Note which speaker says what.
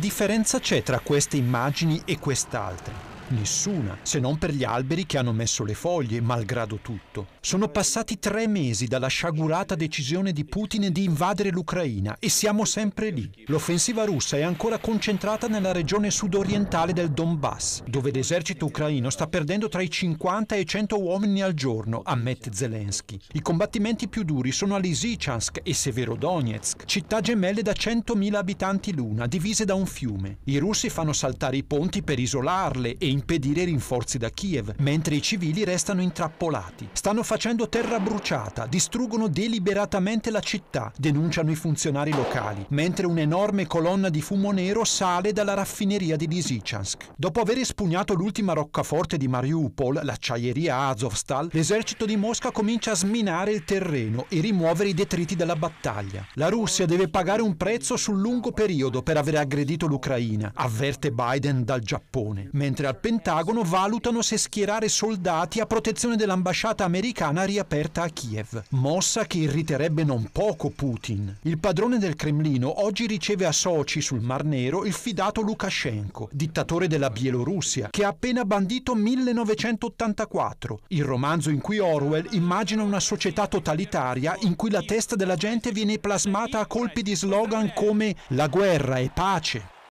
Speaker 1: differenza c'è tra queste immagini e quest'altra? Nessuna, se non per gli alberi che hanno messo le foglie, malgrado tutto. Sono passati tre mesi dalla sciagurata decisione di Putin di invadere l'Ucraina e siamo sempre lì. L'offensiva russa è ancora concentrata nella regione sudorientale del Donbass, dove l'esercito ucraino sta perdendo tra i 50 e i 100 uomini al giorno, ammette Zelensky. I combattimenti più duri sono a Lysychansk e Severodonetsk, città gemelle da 100.000 abitanti l'una, divise da un fiume. I russi fanno saltare i ponti per isolarle e in impedire rinforzi da Kiev, mentre i civili restano intrappolati. Stanno facendo terra bruciata, distruggono deliberatamente la città, denunciano i funzionari locali, mentre un'enorme colonna di fumo nero sale dalla raffineria di Lysychansk. Dopo aver espugnato l'ultima roccaforte di Mariupol, l'acciaieria Azovstal, l'esercito di Mosca comincia a sminare il terreno e rimuovere i detriti della battaglia. La Russia deve pagare un prezzo sul lungo periodo per aver aggredito l'Ucraina, avverte Biden dal Giappone, mentre al Pentagono Pentagono valutano se schierare soldati a protezione dell'ambasciata americana riaperta a Kiev. Mossa che irriterebbe non poco Putin. Il padrone del Cremlino oggi riceve a soci sul Mar Nero il fidato Lukashenko, dittatore della Bielorussia, che ha appena bandito 1984, il romanzo in cui Orwell immagina una società totalitaria in cui la testa della gente viene plasmata a colpi di slogan come la guerra è pace,